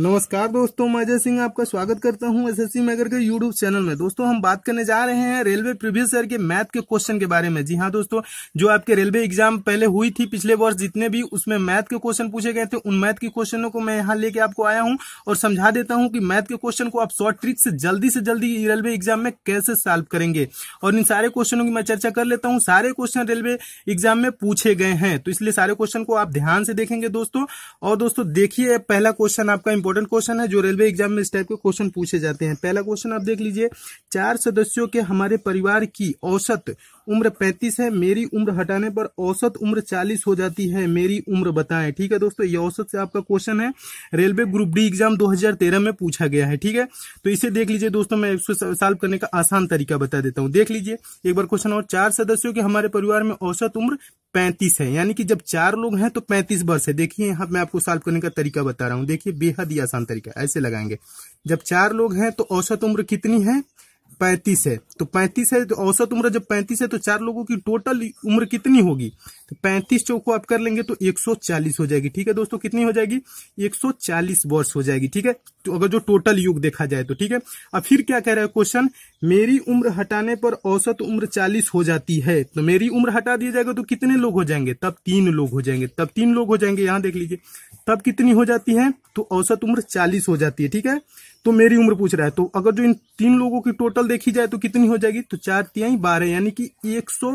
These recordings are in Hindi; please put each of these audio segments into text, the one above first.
नमस्कार दोस्तों मैं अजय सिंह आपका स्वागत करता हूं एसएससी मैगर के यूट्यूब चैनल में दोस्तों हम बात करने जा रहे हैं रेलवे प्रीवियस ईयर के मैथ के क्वेश्चन के बारे में जी हाँ दोस्तों जो आपके रेलवे एग्जाम पहले हुई थी पिछले वर्ष जितने भी उसमें मैथ के क्वेश्चन पूछे गए थे उन मैथ के क्वेश्चनों को मैं यहाँ लेके आपको आया हूँ और समझा देता हूँ कि मैथ के क्वेश्चन को आप शॉर्ट ट्रिक से जल्दी से जल्दी रेलवे एग्जाम में कैसे सॉल्व करेंगे और इन सारे क्वेश्चनों की मैं चर्चा कर लेता हूँ सारे क्वेश्चन रेलवे एग्जाम में पूछे गए हैं तो इसलिए सारे क्वेश्चन को आप ध्यान से देखेंगे दोस्तों और दोस्तों देखिए पहला क्वेश्चन आपका इंपॉर्टेंट क्वेश्चन है जो रेलवे एग्जाम में इस टाइप के क्वेश्चन पूछे जाते हैं पहला क्वेश्चन आप देख लीजिए चार सदस्यों के हमारे परिवार की औसत उम्र 35 है मेरी उम्र हटाने पर औसत उम्र 40 हो जाती है मेरी उम्र बताएं ठीक है दोस्तों ये औसत से आपका क्वेश्चन है रेलवे ग्रुप डी एग्जाम 2013 में पूछा गया है ठीक है तो इसे देख लीजिए दोस्तों मैं इसको सॉल्व करने का आसान तरीका बता देता हूं देख लीजिए एक बार क्वेश्चन और चार सदस्यों के हमारे परिवार में औसत उम्र पैंतीस है यानी कि जब चार लोग हैं तो पैंतीस वर्ष है देखिए यहाँ मैं आपको सॉल्व करने का तरीका बता रहा हूँ देखिए बेहद ही आसान तरीका ऐसे लगाएंगे जब चार लोग हैं तो औसत उम्र कितनी है पैंतीस है तो पैंतीस है तो औसत उम्र जब पैंतीस है तो चार लोगों की टोटल उम्र कितनी होगी तो पैंतीस चौको आप कर लेंगे तो एक सौ चालीस हो जाएगी ठीक है दोस्तों कितनी हो जाएगी एक सौ चालीस वर्ष हो जाएगी ठीक है तो अगर जो टोटल युग देखा जाए तो ठीक है अब फिर क्या कह रहा है क्वेश्चन मेरी उम्र हटाने पर औसत उम्र चालीस हो जाती है तो मेरी उम्र हटा दिया जाएगा तो कितने लोग हो जाएंगे तब तीन लोग हो जाएंगे तब तीन लोग हो जाएंगे यहां देख लीजिए तब कितनी हो जाती है तो औसत उम्र चालीस हो जाती है ठीक है तो मेरी उम्र पूछ रहा है तो अगर जो इन तीन लोगों की टोटल देखी जाए तो कितनी हो जाएगी तो चार तिहाई बारह यानी कि एक सौ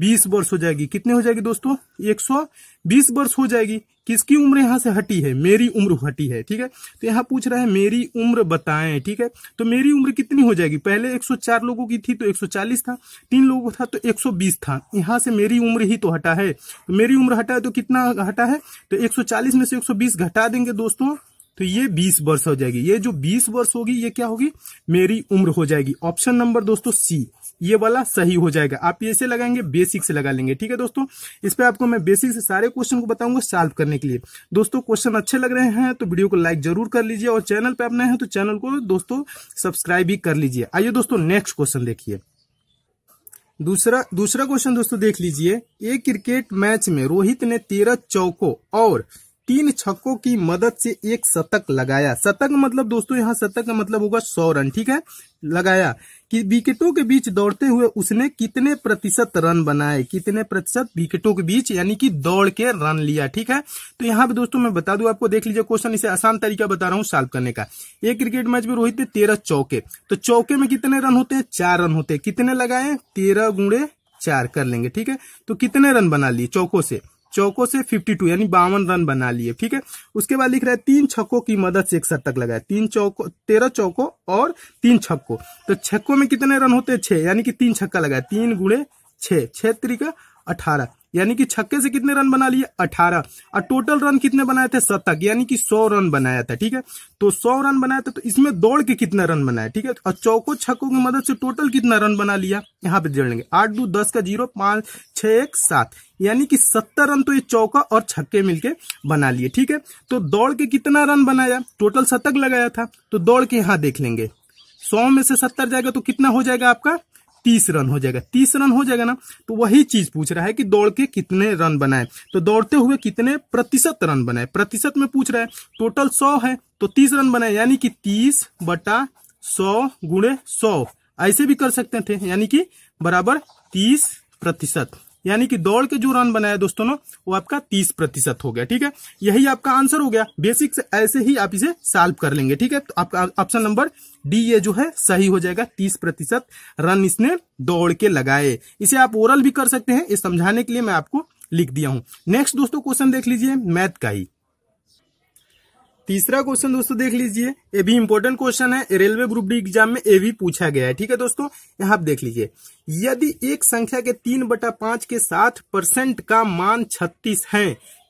बीस वर्ष हो जाएगी कितने हो जाएगी दोस्तों एक सौ बीस वर्ष हो जाएगी किसकी उम्र यहाँ से हटी है मेरी उम्र हटी है ठीक है तो यहाँ पूछ रहा है मेरी उम्र बताएं ठीक है तो मेरी उम्र कितनी हो जाएगी पहले 104 लोगों की थी तो 140 था तीन लोगों था तो 120 था यहाँ से मेरी उम्र ही तो हटा है तो मेरी उम्र हटा है तो कितना हटा है तो 140 में से 120 घटा देंगे दोस्तों तो ये बीस वर्ष हो जाएगी ये जो बीस वर्ष होगी ये क्या होगी मेरी उम्र हो जाएगी ऑप्शन नंबर दोस्तों सी ये वाला सही हो जाएगा आप ये से लगाएंगे बेसिक से लगा लेंगे ठीक है दोस्तों इस पे आपको मैं बेसिक से सारे क्वेश्चन को बताऊंगा सॉल्व करने के लिए दोस्तों क्वेश्चन अच्छे लग रहे हैं तो वीडियो को लाइक जरूर कर लीजिए और चैनल पे आप नए हैं तो चैनल को दोस्तों सब्सक्राइब भी कर लीजिए आइए दोस्तों नेक्स्ट क्वेश्चन देखिए दूसरा दूसरा क्वेश्चन दोस्तों देख लीजिए एक क्रिकेट मैच में रोहित ने तेरह चौकों और तीन छक्कों की मदद से एक शतक लगाया शतक मतलब दोस्तों यहाँ शतक का मतलब होगा सौ रन ठीक है लगाया कि विकेटों के बीच दौड़ते हुए उसने कितने प्रतिशत रन बनाए कितने प्रतिशत विकेटों के बीच यानी कि दौड़ के रन लिया ठीक है तो यहाँ पे दोस्तों मैं बता दू आपको देख लीजिए क्वेश्चन इसे आसान तरीका बता रहा हूँ सॉल्व करने का एक क्रिकेट मैच में रोहित ने तेरह चौके तो चौके में कितने रन होते हैं चार रन होते हैं कितने लगाए तेरह गुणे चार कर लेंगे ठीक है तो कितने रन बना लिए चौकों से चौकों से 52 यानी बावन रन बना लिए ठीक है उसके बाद लिख रहा है तीन छक्कों की मदद से एक शतक लगाया तीन चौको तेरह चौकों और तीन छक्कों तो छक्कों में कितने रन होते हैं छह यानी कि तीन छक्का लगाया तीन गुड़े छह छह तरीका अठारह यानी कि छक्के से कितने रन बना लिए अठारह और टोटल रन कितने बनाए थे शतक यानी कि सौ रन बनाया था ठीक है तो सौ रन बनाया था तो इसमें दौड़ के कितना रन बनाया ठीक है और चौको छक्कों की मदद से टोटल कितना रन बना लिया यहाँ पे जोड़ लेंगे आठ दो दस का जीरो पांच छह एक सात यानी कि सत्तर रन तो ये चौका और छक्के मिलके बना लिए ठीक है तो दौड़ के कितना रन बनाया टोटल शतक लगाया था तो दौड़ के यहाँ देख लेंगे सौ में से सत्तर जाएगा तो कितना हो जाएगा आपका तीस रन हो जाएगा तीस रन हो जाएगा ना तो वही चीज पूछ रहा है कि दौड़ के कितने रन बनाए तो दौड़ते हुए कितने प्रतिशत रन बनाए प्रतिशत में पूछ रहा है टोटल सौ है तो तीस रन बनाए यानी कि तीस बटा सौ गुणे सौ ऐसे भी कर सकते थे यानी कि बराबर तीस प्रतिशत यानी कि दौड़ के जो रन बनाया दोस्तों ना वो आपका तीस प्रतिशत हो गया ठीक है यही आपका आंसर हो गया बेसिक ऐसे ही आप इसे सॉल्व कर लेंगे ठीक है तो आपका ऑप्शन नंबर डी ये जो है सही हो जाएगा तीस प्रतिशत रन इसने दौड़ के लगाए इसे आप ओरल भी कर सकते हैं ये समझाने के लिए मैं आपको लिख दिया हूं नेक्स्ट दोस्तों क्वेश्चन देख लीजिए मैथ का ही तीसरा क्वेश्चन दोस्तों देख लीजिए ये भी इंपॉर्टेंट क्वेश्चन है रेलवे ग्रुप डी एग्जाम में ये भी पूछा गया है ठीक है दोस्तों यहाँ आप देख लीजिए यदि एक संख्या के तीन बटा पांच के साठ परसेंट का मान छत्तीस है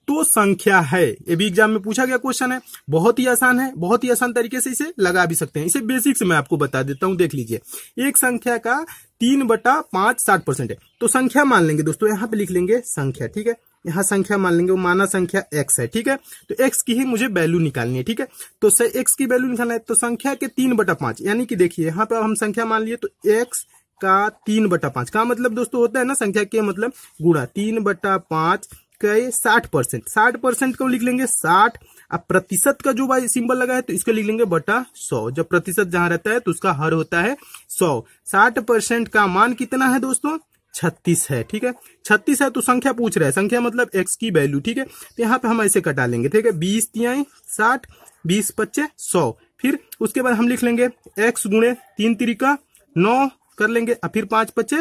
तो संख्या है ये भी एग्जाम में पूछा गया क्वेश्चन है बहुत ही आसान है बहुत ही आसान तरीके से इसे लगा भी सकते हैं इसे बेसिक से मैं आपको बता देता हूं देख लीजिए एक संख्या का तीन बटा पांच साठ परसेंट है तो संख्या मान लेंगे दोस्तों यहाँ पे लिख लेंगे संख्या ठीक है यहाँ संख्या मान लेंगे वो माना संख्या एक्स है ठीक है तो एक्स की ही मुझे वैल्यू निकालनी है ठीक है तो एक्स की वैल्यू निकालना है तो संख्या के तीन बटा पांच यानी कि देखिए यहाँ पर हम संख्या मान लिए तो एक्स का तीन बटा पांच का मतलब दोस्तों होता है ना संख्या के मतलब गुड़ा तीन बटा पांच का साठ परसेंट साठ परसेंट को लिख लेंगे साठ अब प्रतिशत का जो भाई सिंबल लगा है तो इसको लिख लेंगे बटा सौ जब प्रतिशत जहां रहता है तो उसका हर होता है सौ साठ परसेंट का मान कितना है दोस्तों छत्तीस है ठीक है छत्तीस है तो संख्या पूछ रहा है संख्या मतलब एक्स की वैल्यू ठीक है तो यहाँ पे हम ऐसे कटा लेंगे ठीक है बीस तिया साठ बीस पच्चे सौ फिर उसके बाद हम लिख लेंगे एक्स गुणे तीन तिरिका नौ कर लेंगे और फिर पांच पच्चे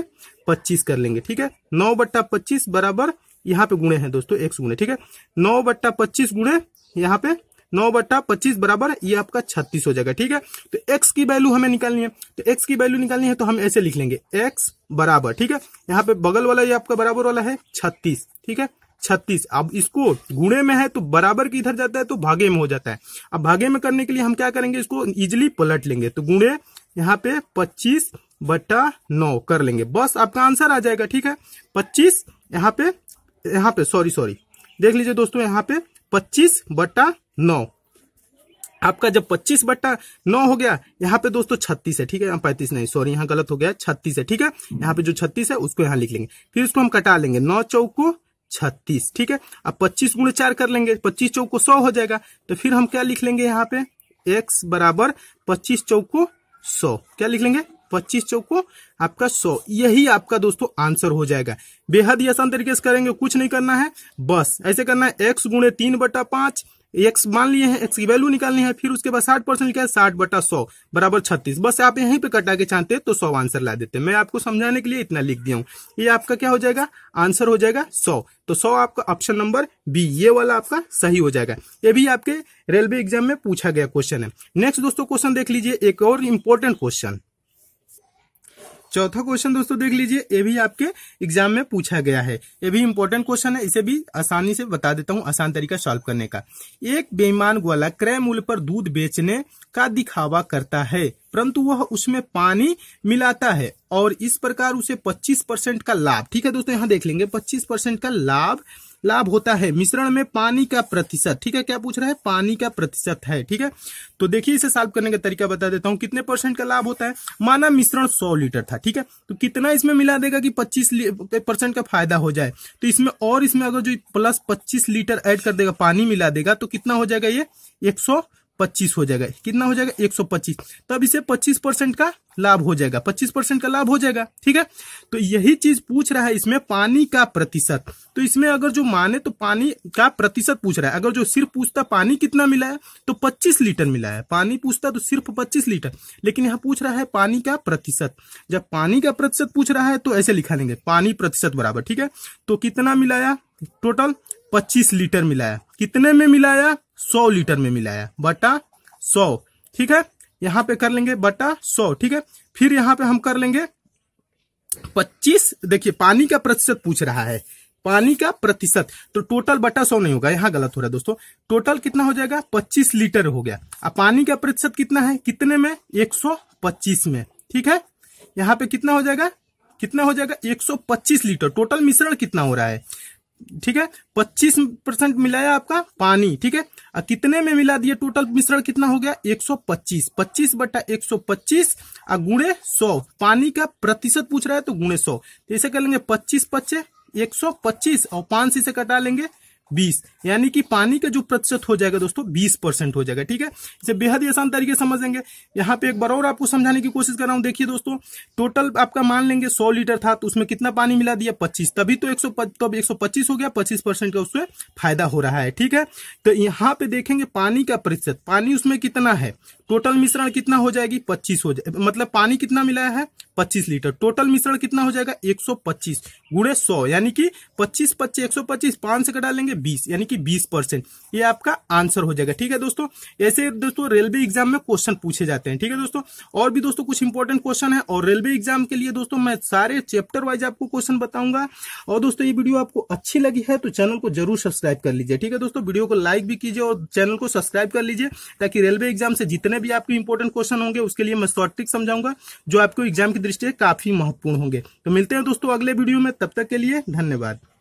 पच्चीस कर लेंगे ठीक है नौ बट्टा पच्चीस बराबर यहाँ पे गुणे हैं दोस्तों एक्स गुणे ठीक है नौ बट्टा पच्चीस गुणे यहाँ पे नौ बट्टा पच्चीस बराबर ये आपका छत्तीस हो जाएगा ठीक है तो एक्स की वैल्यू हमें निकालनी है तो एक्स की वैल्यू निकालनी है तो हम ऐसे लिख लेंगे एक्स बराबर ठीक है यहाँ पे बगल वाला ये आपका बराबर वाला है छत्तीस ठीक है छत्तीस अब इसको गुणे में है तो बराबर की इधर जाता है तो भागे में हो जाता है अब भागे में करने के लिए हम क्या करेंगे इसको इजिली पलट लेंगे तो गुणे यहाँ पे पच्चीस बट्टा नौ कर लेंगे बस आपका आंसर आ जाएगा ठीक है पच्चीस यहाँ पे यहाँ पे सॉरी सॉरी देख लीजिए दोस्तों यहाँ पे पच्चीस बट्टा नौ आपका जब 25 बट्टा नौ हो गया यहाँ पे दोस्तों 36 है ठीक है यहाँ 35 नहीं सॉरी यहाँ गलत हो गया 36 है ठीक है यहाँ पे जो 36 है उसको यहाँ लिख लेंगे फिर उसको हम कटा लेंगे नौ को छत्तीस ठीक है अब 25 गुणे चार कर लेंगे पच्चीस को सौ हो जाएगा तो फिर हम क्या लिख लेंगे यहाँ पे एक्स बराबर पच्चीस चौक को सौ क्या लिख लेंगे पच्चीस चौक को आपका सौ यही आपका दोस्तों आंसर हो जाएगा बेहद ही आसान तरीके से करेंगे कुछ नहीं करना है बस ऐसे करना है एक्स गुणे तीन बटा पांच एक्स मान लिए हैं एक्स की वैल्यू निकालनी है फिर उसके बाद साठ परसेंट लिखा है साठ बटा सौ बराबर छत्तीस बस आप यहीं पे कटा के चाहते तो सौ आंसर ला देते मैं आपको समझाने के लिए इतना लिख दिया हूँ ये आपका क्या हो जाएगा आंसर हो जाएगा सौ तो सौ आपका ऑप्शन नंबर बी ये वाला आपका सही हो जाएगा ये भी आपके रेलवे एग्जाम में पूछा गया क्वेश्चन है नेक्स्ट दोस्तों क्वेश्चन देख लीजिए एक और इम्पोर्टेंट क्वेश्चन चौथा क्वेश्चन दोस्तों देख लीजिए ये भी आपके एग्जाम में पूछा गया है ये भी इंपॉर्टेंट क्वेश्चन है इसे भी आसानी से बता देता हूँ आसान तरीका सॉल्व करने का एक बेईमान ग्वाला क्रय मूल्य पर दूध बेचने का दिखावा करता है परंतु वह उसमें पानी मिलाता है और इस प्रकार उसे 25 परसेंट का लाभ ठीक है दोस्तों यहाँ देख लेंगे 25 परसेंट का लाभ लाभ होता है मिश्रण में पानी का प्रतिशत ठीक है क्या पूछ रहा है पानी का प्रतिशत है ठीक है तो देखिए इसे सॉल्व करने का तरीका बता देता हूं कितने परसेंट का लाभ होता है माना मिश्रण सौ लीटर था ठीक है तो कितना इसमें मिला देगा कि पच्चीस परसेंट का फायदा हो जाए तो इसमें और इसमें अगर जो प्लस पच्चीस लीटर एड कर देगा पानी मिला देगा तो कितना हो जाएगा ये एक पच्चीस हो जाएगा कितना हो जाएगा एक सौ पच्चीस तब इसे पच्चीस परसेंट का लाभ हो जाएगा पच्चीस परसेंट का लाभ हो जाएगा ठीक है तो यही चीज पूछ रहा है इसमें पानी का प्रतिशत तो इसमें अगर जो माने तो पानी का प्रतिशत पूछ रहा है अगर जो सिर्फ पूछता पानी कितना मिला है तो पच्चीस लीटर मिला है पानी पूछता तो सिर्फ पच्चीस लीटर लेकिन यहां पूछ रहा है पानी का प्रतिशत जब पानी का प्रतिशत पूछ रहा है तो ऐसे लिखा लेंगे पानी प्रतिशत बराबर ठीक है तो कितना मिलाया टोटल पच्चीस लीटर मिलाया कितने में मिलाया सौ लीटर में मिलाया बटा सौ ठीक है यहां पे कर लेंगे बटा सौ ठीक है फिर यहां पे हम कर लेंगे पच्चीस देखिए पानी का प्रतिशत पूछ रहा है पानी का प्रतिशत तो टोटल बटा सौ नहीं होगा यहाँ गलत हो रहा है दोस्तों टोटल कितना हो जाएगा पच्चीस लीटर हो गया अब पानी का प्रतिशत कितना है कितने में एक सौ पच्चीस में ठीक है यहाँ पे कितना हो जाएगा कितना हो जाएगा एक सौ पच्चीस लीटर टोटल मिश्रण कितना हो रहा है ठीक है पच्चीस परसेंट मिलाया आपका पानी ठीक है कितने में मिला दिए टोटल मिश्रण कितना हो गया 125 25 बटा 125 और गुणे सौ पानी का प्रतिशत पूछ रहा है तो गुणे सौ तो इसे कर लेंगे पच्चीस पच्चे एक और पांच से कटा लेंगे बीस यानी कि पानी का जो प्रतिशत हो जाएगा दोस्तों बीस परसेंट हो जाएगा ठीक है इसे बेहद ही आसान तरीके समझेंगे यहाँ पे एक बार और आपको समझाने की कोशिश कर रहा हूँ देखिए दोस्तों टोटल आपका मान लेंगे सौ लीटर था तो उसमें कितना पानी मिला दिया पच्चीस तभी तो एक सौ तब एक हो गया पच्चीस परसेंट का उसमें फायदा हो रहा है ठीक है तो यहाँ पे देखेंगे पानी का प्रतिशत पानी उसमें कितना है टोटल मिश्रण कितना हो जाएगी पच्चीस हो जाए मतलब पानी कितना मिलाया है पच्चीस लीटर टोटल मिश्रण कितना हो जाएगा एक सौ पच्चीस गुड़े सौ यानी कि पच्चीस पच्चीस एक सौ पच्चीस पांच से कटा लेंगे बीस यानी कि बीस परसेंट ये आपका आंसर हो जाएगा ठीक है दोस्तों ऐसे दोस्तों रेलवे एग्जाम में क्वेश्चन पूछे जाते हैं ठीक है दोस्तों और भी दोस्तों कुछ इंपॉर्टेंट क्वेश्चन है और रेलवे एग्जाम के लिए दोस्तों मैं सारे चैप्टर वाइज आपको क्वेश्चन बताऊंगा और दोस्तों ये वीडियो आपको अच्छी लगी है तो चैनल को जरूर सब्सक्राइब कर लीजिए ठीक है दोस्तों वीडियो को लाइक भी कीजिए और चैनल को सब्सक्राइब कर लीजिए ताकि रेलवे एग्जाम से जितने जितने भी आपके इंपॉर्टेंट क्वेश्चन होंगे उसके लिए मैं शॉर्ट ट्रिक समझाऊंगा जो आपको एग्जाम की दृष्टि से काफी महत्वपूर्ण होंगे तो मिलते हैं दोस्तों अगले वीडियो में तब तक के लिए धन्यवाद